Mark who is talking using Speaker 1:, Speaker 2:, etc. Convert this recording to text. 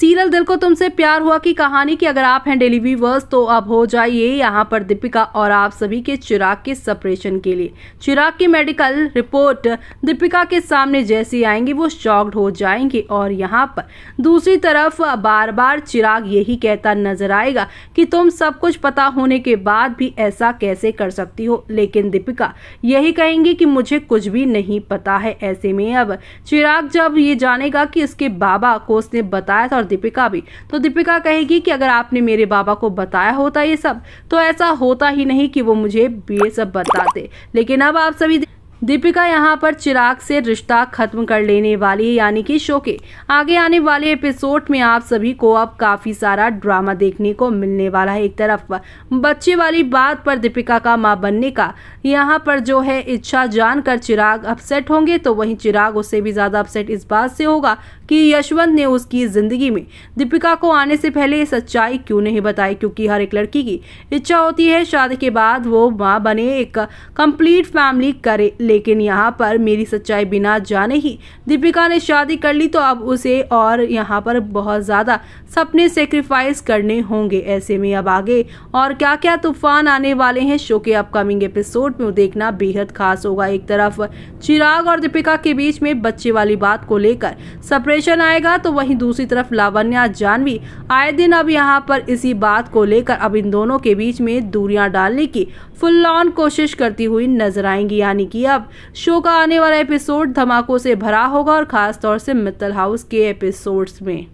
Speaker 1: serial दिल को तुमसे प्यार हुआ की कहानी की अगर आप हैं डेली वीवर्स तो अब हो जाइए यहाँ पर दीपिका और आप सभी के चिराग के सेपरेशन के लिए चिराग की मेडिकल रिपोर्ट दीपिका के सामने जैसी आएंगी वो शॉक्ड हो जाएंगे और यहाँ पर दूसरी तरफ बार बार चिराग यही कहता नजर आएगा कि तुम सब कुछ पता होने के बाद भी ऐसा कैसे कर सकती हो लेकिन दीपिका यही कहेंगी कि मुझे कुछ भी नहीं पता है ऐसे में अब चिराग जब ये जानेगा कि इसके बाबा को उसने बताया था और दीपिका भी तो दीपिका कहेगी कि अगर आपने मेरे बाबा को बताया होता ये सब तो ऐसा होता ही नहीं कि वो मुझे ये सब बताते लेकिन अब आप सभी दीपिका यहाँ पर चिराग से रिश्ता खत्म कर लेने वाली है यानी कि शो के आगे आने वाले एपिसोड में आप सभी को अब काफी सारा ड्रामा देखने को मिलने वाला है एक तरफ बच्चे वाली बात पर दीपिका का मां बनने का यहाँ पर जो है इच्छा जानकर चिराग अपसेट होंगे तो वहीं चिराग उससे भी ज्यादा अपसेट इस बात से होगा कि यशवंत ने उसकी जिंदगी में दीपिका को आने से पहले सच्चाई क्यों नहीं बताई क्योंकि हर एक लड़की की इच्छा होती है शादी के बाद वो माँ बने एक कम्प्लीट फैमिली करे लेकिन यहाँ पर मेरी सच्चाई बिना जाने ही दीपिका ने शादी कर ली तो अब उसे और यहाँ पर बहुत ज़्यादा सपने सेक्रीफाइस करने होंगे ऐसे में अब आगे और क्या क्या तूफान आने वाले हैं शो के अपकमिंग एपिसोड में देखना बेहद खास होगा एक तरफ चिराग और दीपिका के बीच में बच्चे वाली बात को लेकर सपरेशन आएगा तो वहीं दूसरी तरफ लावण्या जानवी आए दिन अब यहाँ पर इसी बात को लेकर अब इन दोनों के बीच में दूरियां डालने की फुल ऑन कोशिश करती हुई नजर आएंगी यानी कि अब अब शो का आने वाला एपिसोड धमाकों से भरा होगा और खासतौर से मित्तल हाउस के एपिसोड्स में